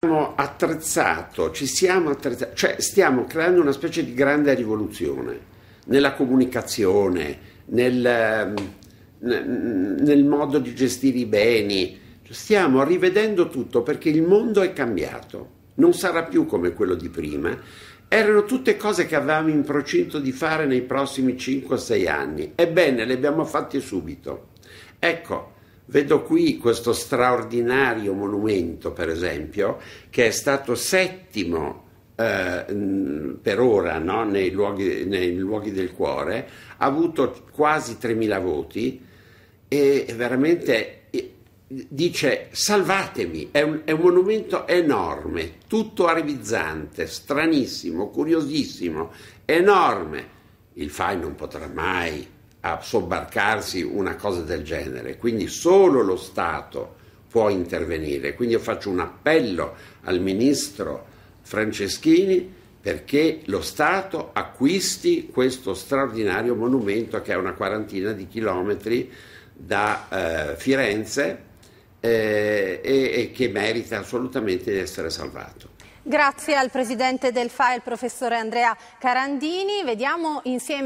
attrezzato, ci siamo attrezzati, cioè stiamo creando una specie di grande rivoluzione nella comunicazione, nel, ehm, nel modo di gestire i beni, stiamo rivedendo tutto perché il mondo è cambiato, non sarà più come quello di prima, erano tutte cose che avevamo in procinto di fare nei prossimi 5-6 anni, ebbene le abbiamo fatte subito. Ecco, Vedo qui questo straordinario monumento, per esempio, che è stato settimo eh, per ora no? nei, luoghi, nei, luoghi, del cuore, ha avuto quasi 3.000 voti e veramente eh, dice salvatemi, è un, è un monumento enorme, tutto arivizzante, stranissimo, curiosissimo, enorme. Il FAI non potrà mai a sobbarcarsi una cosa del genere, quindi solo lo Stato può intervenire. Quindi io faccio un appello al ministro Franceschini perché lo Stato acquisti questo straordinario monumento che è una quarantina di chilometri da eh, Firenze eh, e, e che merita assolutamente di essere salvato. Grazie al presidente del FAE, il professore Andrea Carandini. Vediamo insieme